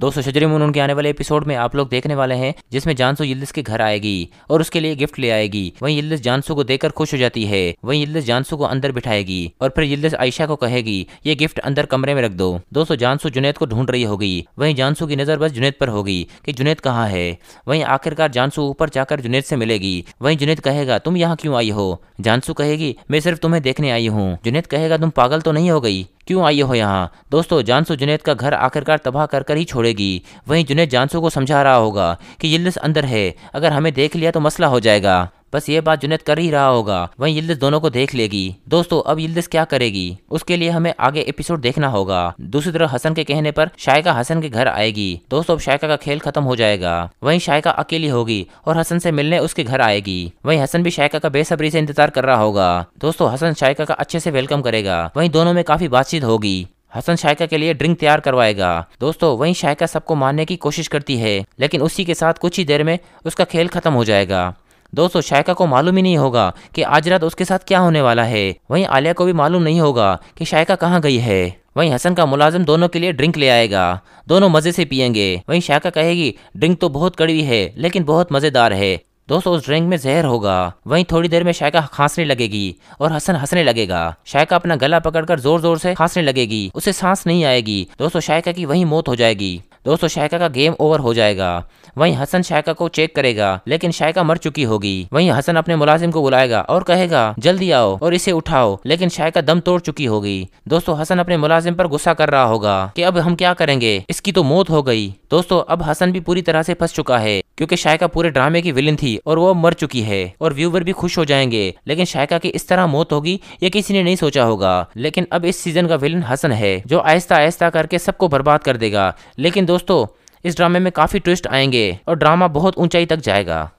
दोस्तों शजरी मून उनके आने वाले एपिसोड में आप लोग देखने वाले हैं जिसमें जानसू यिल्दिस के घर आएगी और उसके लिए गिफ्ट ले आएगी वहीं यिल्दिस जानसू को देकर खुश हो जाती है वहीं यिल्दिस जानसू को अंदर बिठाएगी और फिर यिल्दिस आयशा को कहेगी ये गिफ्ट अंदर कमरे में रख दो दोस्तों जानसू जुनेद को ढूंढ रही होगी वहीं जानसू की नजर बस जुनेद पर होगी की जुनेद कहाँ है वहीं आखिरकार जानसू ऊपर जाकर जुनेद से मिलेगी वहीं जुनेद कहेगा तुम यहाँ क्यों आई हो जानसू कहेगी मैं सिर्फ तुम्हें देखने आई हूँ जुनेद कहेगा तुम पागल तो नहीं हो गई क्यों आई हो यहाँ दोस्तों जानसू जुनेद का घर आखिरकार तबाह कर कर ही छोड़ छोड़ेगी वहीं जुनेद जानसू को समझा रहा होगा कि यिल्लिस अंदर है अगर हमें देख लिया तो मसला हो जाएगा बस ये बात जुनेद कर ही रहा होगा वहीं यिल्दिस दोनों को देख लेगी दोस्तों अब यिल्दिस क्या करेगी उसके लिए हमें आगे एपिसोड देखना होगा दूसरी तरफ हसन के कहने पर शायका हसन के घर आएगी दोस्तों अब शायका का खेल खत्म हो जाएगा वहीं शायका अकेली होगी और हसन से मिलने उसके घर आएगी वहीं हसन भी शायका का बेसब्री से इंतजार कर रहा होगा दोस्तों हसन शायका का अच्छे से वेलकम करेगा वहीं दोनों में काफी बातचीत होगी हसन शायका के लिए ड्रिंक तैयार करवाएगा दोस्तों वहीं शायका सबको मारने की कोशिश करती है लेकिन उसी के साथ कुछ ही देर में उसका खेल खत्म हो जाएगा दोस्तों शायका को मालूम ही नहीं होगा कि आज रात उसके साथ क्या होने वाला है वहीं आलिया को भी मालूम नहीं होगा कि शायका कहाँ गई है वहीं हसन का मुलाजिम दोनों के लिए ड्रिंक ले आएगा दोनों मज़े से पियेंगे वहीं शायका कहेगी ड्रिंक तो बहुत कड़वी है लेकिन बहुत मज़ेदार है दोस्तों उस ड्रिंक में जहर होगा वहीं थोड़ी देर में शायका खांसने लगेगी और हसन हंसने लगेगा शायका अपना गला पकड़कर जोर जोर से खांसने लगेगी उसे सांस नहीं आएगी दोस्तों शायका की वही मौत हो जाएगी दोस्तों शायका का गेम ओवर हो जाएगा वहीं हसन शायका को चेक करेगा लेकिन शायका मर चुकी होगी वहीं हसन अपने मुलाजिम को बुलाएगा और कहेगा जल्दी आओ और इसे उठाओ लेकिन शायका दम तोड़ चुकी होगी दोस्तों हसन अपने मुलाजिम पर गुस्सा कर रहा होगा कि अब हम क्या करेंगे इसकी तो मौत हो गई दोस्तों अब हसन भी पूरी तरह से फंस चुका है क्योंकि शायका पूरे ड्रामे की विलन थी और वो मर चुकी है और व्यूवर भी खुश हो जाएंगे लेकिन शायका की इस तरह मौत होगी ये किसी ने नहीं सोचा होगा लेकिन अब इस सीजन का विलन हसन है जो आहिस्ता आहिस्ता करके सबको बर्बाद कर देगा लेकिन दोस्तों इस ड्रामे में काफ़ी ट्विस्ट आएंगे और ड्रामा बहुत ऊंचाई तक जाएगा